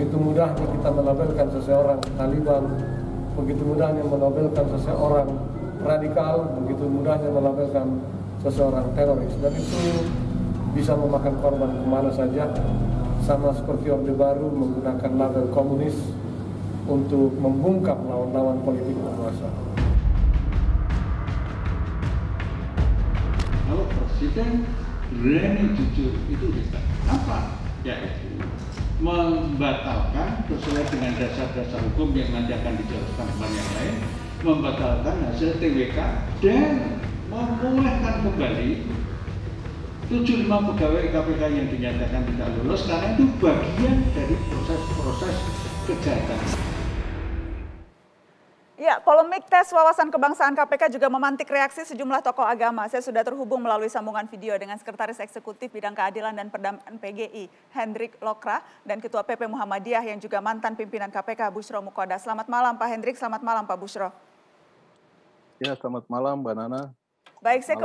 Begitu mudahnya kita melabelkan seseorang Taliban, begitu mudahnya melabelkan seseorang radikal, begitu mudahnya melabelkan seseorang teroris. Dan itu bisa memakan korban kemana saja, sama seperti Orde Baru menggunakan label komunis untuk membungkam lawan-lawan politik penguasa. Kalau presiden berani jujur itu bisa Apa? ya itu membatalkan sesuai dengan dasar-dasar hukum yang nanti akan dijelaskan teman yang lain membatalkan hasil TWK dan memulihkan kembali 75 pegawai KPK yang dinyatakan tidak lulus karena itu bagian dari proses-proses kejahatan. Ya, polemik tes wawasan kebangsaan KPK juga memantik reaksi sejumlah tokoh agama. Saya sudah terhubung melalui sambungan video dengan Sekretaris Eksekutif Bidang Keadilan dan Perdamaian PGI, Hendrik Lokra, dan Ketua PP Muhammadiyah yang juga mantan pimpinan KPK, Bushro Mukoda. Selamat malam Pak Hendrik, selamat malam Pak Bushro. Ya, selamat malam Mbak Nana. Baik, saya ke,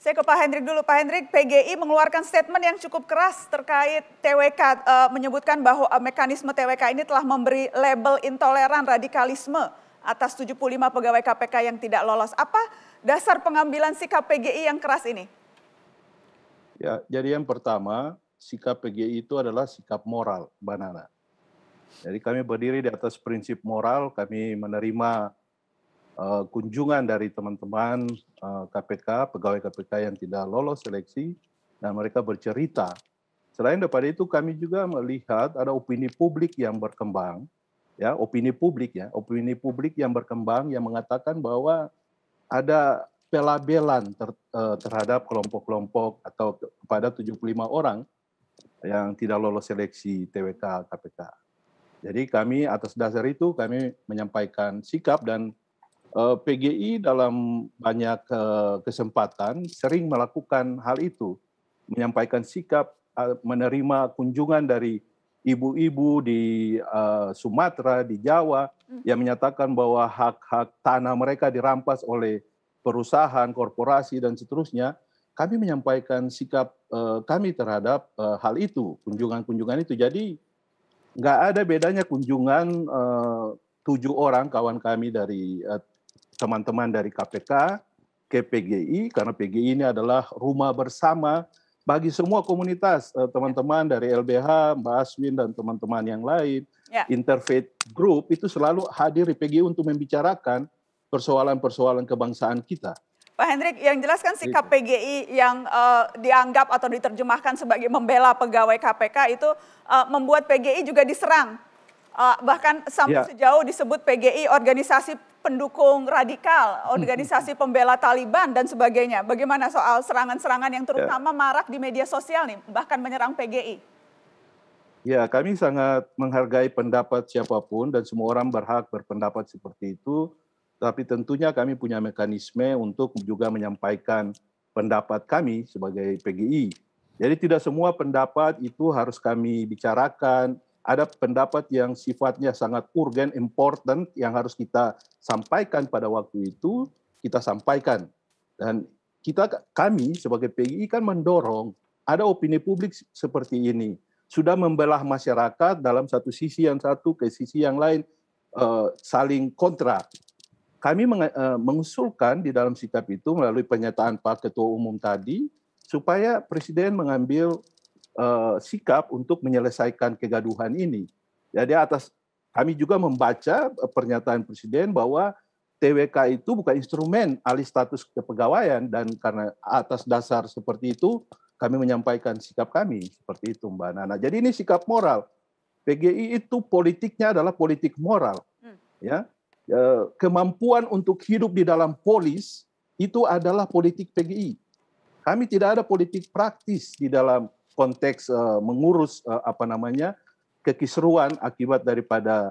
saya ke Pak Hendrik dulu. Pak Hendrik, PGI mengeluarkan statement yang cukup keras terkait TWK, uh, eh, menyebutkan bahwa mekanisme TWK ini telah memberi label intoleran radikalisme atas 75 pegawai KPK yang tidak lolos. Apa dasar pengambilan sikap PGI yang keras ini? Ya, jadi yang pertama, sikap PGI itu adalah sikap moral, Banana. Jadi kami berdiri di atas prinsip moral, kami menerima uh, kunjungan dari teman-teman uh, eh, KPK, pegawai KPK yang tidak lolos seleksi, dan mereka bercerita. Selain daripada itu, kami juga melihat ada opini publik yang berkembang, ya opini publik ya opini publik yang berkembang yang mengatakan bahwa ada pelabelan ter, eh, terhadap kelompok-kelompok atau kepada 75 orang yang tidak lolos seleksi TWK KPK. Jadi kami atas dasar itu kami menyampaikan sikap dan eh, PGI dalam banyak eh, kesempatan sering melakukan hal itu, menyampaikan sikap eh, menerima kunjungan dari ibu-ibu di uh, Sumatera, di Jawa mhm. yang menyatakan bahwa hak-hak tanah mereka dirampas oleh perusahaan, korporasi dan seterusnya, kami menyampaikan sikap uh, kami terhadap uh, hal itu, kunjungan-kunjungan itu. Jadi nggak ada bedanya kunjungan uh, tujuh orang kawan kami dari teman-teman uh, dari KPK ke PGI karena PGI ini adalah rumah bersama bagi semua komunitas eh, teman-teman ya. dari LBH, Mbak Aswin dan teman-teman yang lain, yeah. interfaith group itu selalu hadir di PGI untuk membicarakan persoalan-persoalan kebangsaan kita. Pak Hendrik, yang jelas kan sikap PGI gitu. yang uh, dianggap atau diterjemahkan sebagai membela pegawai KPK itu uh, membuat PGI juga diserang. Uh, bahkan sampai ya. sejauh disebut PGI organisasi pendukung radikal, organisasi pembela Taliban dan sebagainya. Bagaimana soal serangan-serangan yang ya. terutama ya. marak di media sosial nih, bahkan menyerang PGI? Ya, kami sangat menghargai pendapat siapapun dan semua orang berhak berpendapat seperti itu. Tapi tentunya kami punya mekanisme untuk juga menyampaikan pendapat kami sebagai PGI. Jadi tidak semua pendapat itu harus kami bicarakan, ada pendapat yang sifatnya sangat urgent, important yang harus kita sampaikan pada waktu itu, kita sampaikan. Dan kita kami sebagai PGI kan mendorong ada opini publik seperti ini. Sudah membelah masyarakat dalam satu sisi yang satu ke sisi yang lain eh, saling kontra. Kami eh, mengusulkan di dalam sikap itu melalui pernyataan Pak Ketua Umum tadi supaya presiden mengambil uh, sikap untuk menyelesaikan kegaduhan ini. Jadi atas kami juga membaca eh, pernyataan Presiden bahwa TWK itu bukan instrumen alih status kepegawaian dan karena atas dasar seperti itu kami menyampaikan sikap kami seperti itu Mbak Nana. Jadi ini sikap moral. PGI itu politiknya adalah politik moral. Hmm. Ya. Eh, kemampuan untuk hidup di dalam polis itu adalah politik PGI. Kami tidak ada politik praktis di dalam konteks uh, mengurus uh, apa namanya kekisruan akibat daripada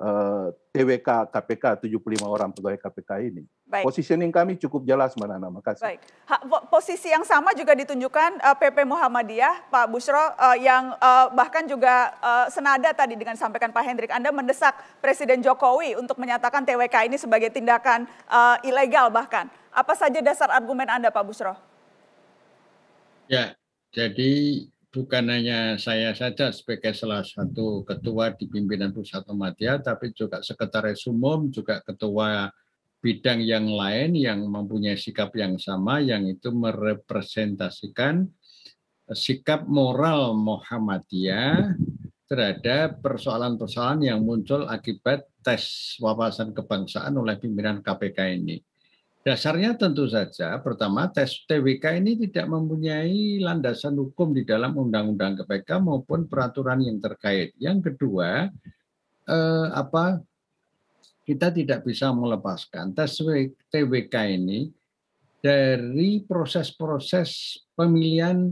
uh, TWK KPK 75 orang pegawai KPK ini. Baik. Positioning kami cukup jelas, Mbak Nana. Makasih. Baik. posisi yang sama juga ditunjukkan uh, eh, PP Muhammadiyah, Pak Busro, uh, yang uh, bahkan juga uh, senada tadi dengan sampaikan Pak Hendrik. Anda mendesak Presiden Jokowi untuk menyatakan TWK ini sebagai tindakan uh, ilegal bahkan. Apa saja dasar argumen Anda, Pak Busro? Ya, jadi bukan hanya saya saja sebagai salah satu ketua di pimpinan pusat Muhammadiyah, tapi juga sekretaris umum, juga ketua bidang yang lain yang mempunyai sikap yang sama, yang itu merepresentasikan sikap moral Muhammadiyah terhadap persoalan-persoalan yang muncul akibat tes wawasan kebangsaan oleh pimpinan KPK ini. Dasarnya tentu saja pertama tes TWK ini tidak mempunyai landasan hukum di dalam Undang-Undang KPK maupun peraturan yang terkait. Yang kedua, eh, apa kita tidak bisa melepaskan tes TWK ini dari proses-proses pemilihan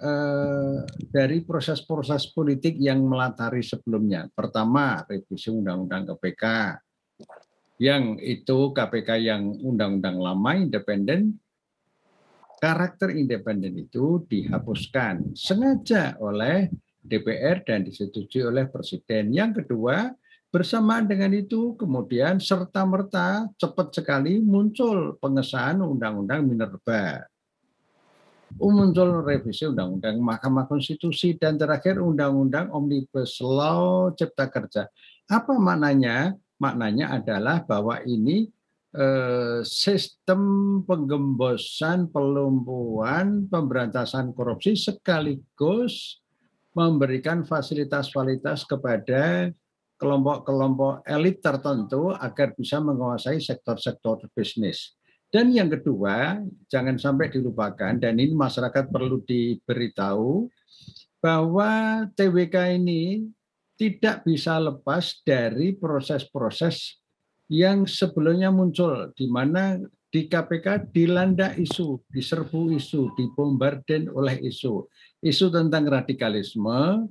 eh, dari proses-proses politik yang melatari sebelumnya. Pertama, revisi Undang-Undang KPK yang itu KPK yang undang-undang lama independen karakter independen itu dihapuskan sengaja oleh DPR dan disetujui oleh presiden. Yang kedua, bersamaan dengan itu kemudian serta merta cepat sekali muncul pengesahan undang-undang minerba. Muncul revisi undang-undang Mahkamah Konstitusi dan terakhir undang-undang Omnibus Law Cipta Kerja. Apa maknanya? maknanya adalah bahwa ini eh, sistem penggembosan, pelumpuhan, pemberantasan korupsi sekaligus memberikan fasilitas-fasilitas kepada kelompok-kelompok elit tertentu agar bisa menguasai sektor-sektor bisnis. Dan yang kedua, jangan sampai dilupakan, dan ini masyarakat perlu diberitahu, bahwa TWK ini tidak bisa lepas dari proses-proses yang sebelumnya muncul, di mana di KPK dilanda isu, diserbu isu, dibombarden oleh isu. Isu tentang radikalisme,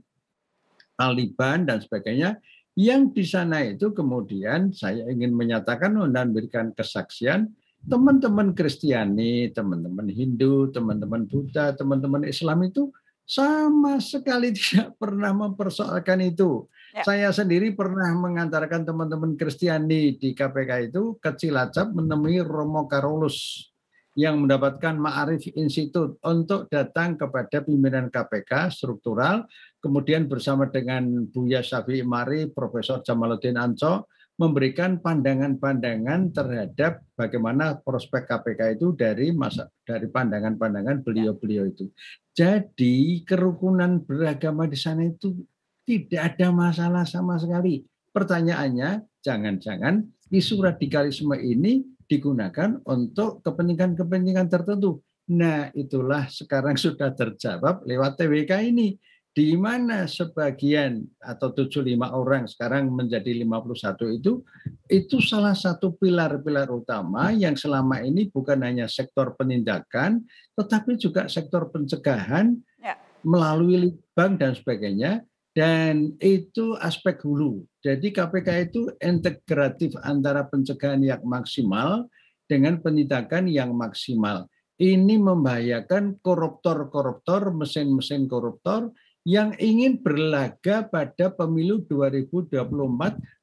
Taliban, dan sebagainya, yang di sana itu kemudian saya ingin menyatakan dan memberikan kesaksian teman-teman Kristiani, teman-teman Hindu, teman-teman Buddha, teman-teman Islam itu sama sekali tidak pernah mempersoalkan itu. Ya. Saya sendiri pernah mengantarkan teman-teman Kristiani di KPK itu ke Cilacap menemui Romo Karolus yang mendapatkan Ma'arif institut untuk datang kepada pimpinan KPK struktural, kemudian bersama dengan Buya Syafi'i Mari, Profesor Jamaluddin Anco, memberikan pandangan-pandangan terhadap bagaimana prospek KPK itu dari masa dari pandangan-pandangan beliau-beliau itu. Jadi kerukunan beragama di sana itu tidak ada masalah sama sekali. Pertanyaannya, jangan-jangan isu radikalisme ini digunakan untuk kepentingan-kepentingan tertentu. Nah, itulah sekarang sudah terjawab lewat TWK ini di mana sebagian atau 75 orang sekarang menjadi 51 itu itu salah satu pilar-pilar utama yang selama ini bukan hanya sektor penindakan tetapi juga sektor pencegahan ya. melalui bank dan sebagainya dan itu aspek hulu. Jadi KPK itu integratif antara pencegahan yang maksimal dengan penindakan yang maksimal. Ini membahayakan koruptor-koruptor, mesin-mesin koruptor, -koruptor yang ingin berlaga pada pemilu 2024,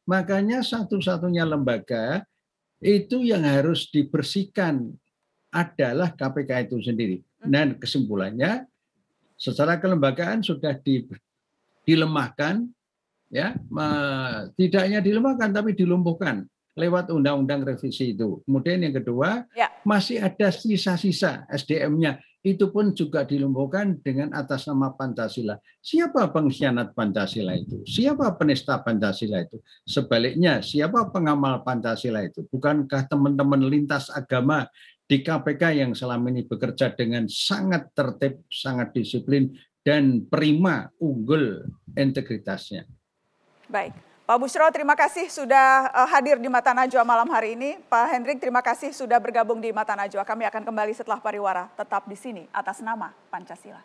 makanya satu-satunya lembaga itu yang harus dibersihkan adalah KPK itu sendiri. Hmm. Dan kesimpulannya secara kelembagaan sudah di, dilemahkan ya, me, tidak hanya dilemahkan tapi dilumpuhkan lewat undang-undang revisi itu. Kemudian yang kedua, ya. masih ada sisa-sisa SDM-nya itu pun juga dilumpuhkan dengan atas nama Pancasila. Siapa pengkhianat Pancasila itu? Siapa penista Pancasila itu? Sebaliknya, siapa pengamal Pancasila itu? Bukankah teman-teman lintas agama di KPK yang selama ini bekerja dengan sangat tertib, sangat disiplin, dan prima unggul integritasnya? Baik. Pak Bushro, terima kasih sudah eh, hadir di Mata Najwa malam hari ini. Pak Hendrik, terima kasih sudah bergabung di Mata Najwa. Kami akan kembali setelah pariwara. Tetap di sini atas nama Pancasila.